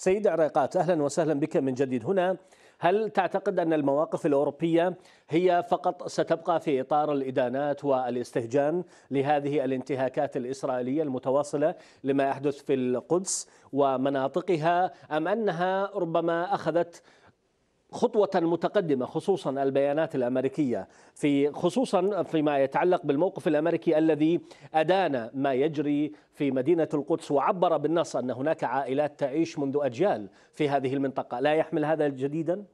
سيد عريقات أهلا وسهلا بك من جديد هنا هل تعتقد أن المواقف الأوروبية هي فقط ستبقى في إطار الإدانات والاستهجان لهذه الانتهاكات الإسرائيلية المتواصلة لما يحدث في القدس ومناطقها أم أنها ربما أخذت خطوة متقدمة خصوصا البيانات الأمريكية في خصوصا فيما يتعلق بالموقف الأمريكي الذي أدان ما يجري في مدينة القدس وعبر بالنص أن هناك عائلات تعيش منذ أجيال في هذه المنطقة لا يحمل هذا جديدا؟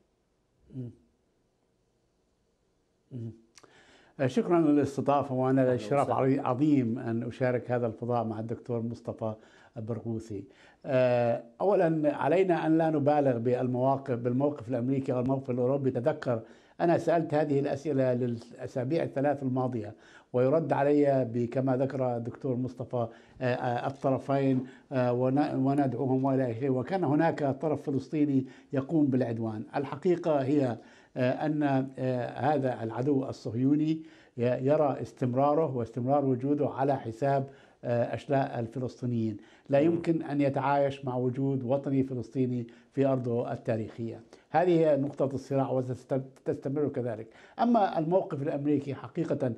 شكرا للاستضافة وأنا الشرف عظيم أن أشارك هذا الفضاء مع الدكتور مصطفى برغوثي آه، أولا علينا أن لا نبالغ بالمواقف بالموقف الأمريكي أو الموقف الأوروبي تذكر أنا سألت هذه الأسئلة للأسابيع الثلاث الماضية ويرد علي كما ذكر الدكتور مصطفى آه، الطرفين آه، وندعوهم والى اخره وكان هناك طرف فلسطيني يقوم بالعدوان الحقيقة هي آه، أن آه، هذا العدو الصهيوني يرى استمراره واستمرار وجوده على حساب آه، أشلاء الفلسطينيين لا يمكن أن يتعايش مع وجود وطني فلسطيني في أرضه التاريخية هذه هي نقطة الصراع وستستمر كذلك أما الموقف الأمريكي حقيقة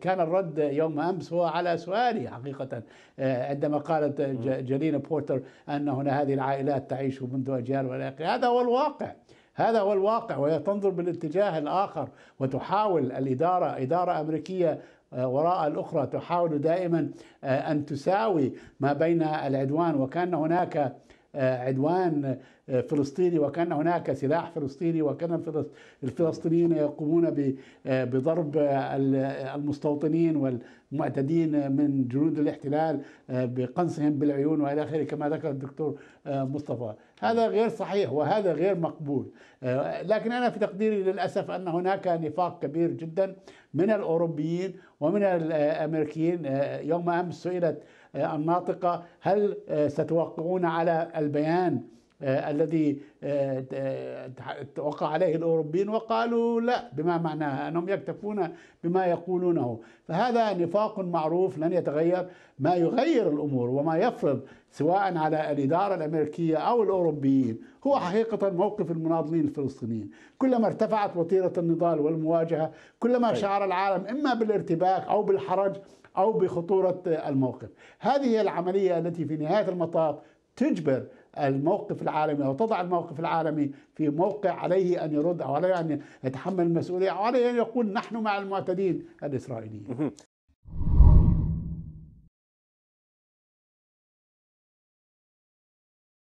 كان الرد يوم أمس هو على سؤالي حقيقة عندما قالت جلينا بورتر أن هنا هذه العائلات تعيش منذ أجيال ولا هذا هو الواقع هذا هو الواقع وهي تنظر بالاتجاه الآخر وتحاول الإدارة إدارة أمريكية آه، وراء الأخرى تحاول دائما آه، أن تساوي ما بين العدوان وكان هناك آه، عدوان آه، فلسطيني وكان هناك سلاح فلسطيني وكان الفلسطينيين يقومون آه، بضرب المستوطنين والمعتدين من جنود الاحتلال بقنصهم بالعيون والى اخره كما ذكر الدكتور مصطفى هذا غير صحيح وهذا غير مقبول لكن انا في تقديري للاسف ان هناك نفاق كبير جدا من الاوروبيين ومن الامريكيين يوم امس سئلت الناطقة هل آه، ستوقعون على البيان آه، الذي آه، وقع عليه الأوروبيين وقالوا لا بما معناها أنهم يكتفون بما يقولونه فهذا نفاق معروف لن يتغير ما يغير الأمور وما يفرض سواء على الإدارة الأمريكية أو الأوروبيين هو حقيقة موقف المناضلين الفلسطينيين كلما ارتفعت وتيرة النضال والمواجهة كلما طيب. شعر العالم إما بالارتباك أو بالحرج أو بخطورة الموقف هذه هي العملية التي في نهاية المطاف تجبر الموقف العالمي أو تضع الموقف العالمي في موقع عليه أن يرد أو عليه أن يتحمل المسؤولية أو عليه أن يقول نحن مع المعتدين الإسرائيليين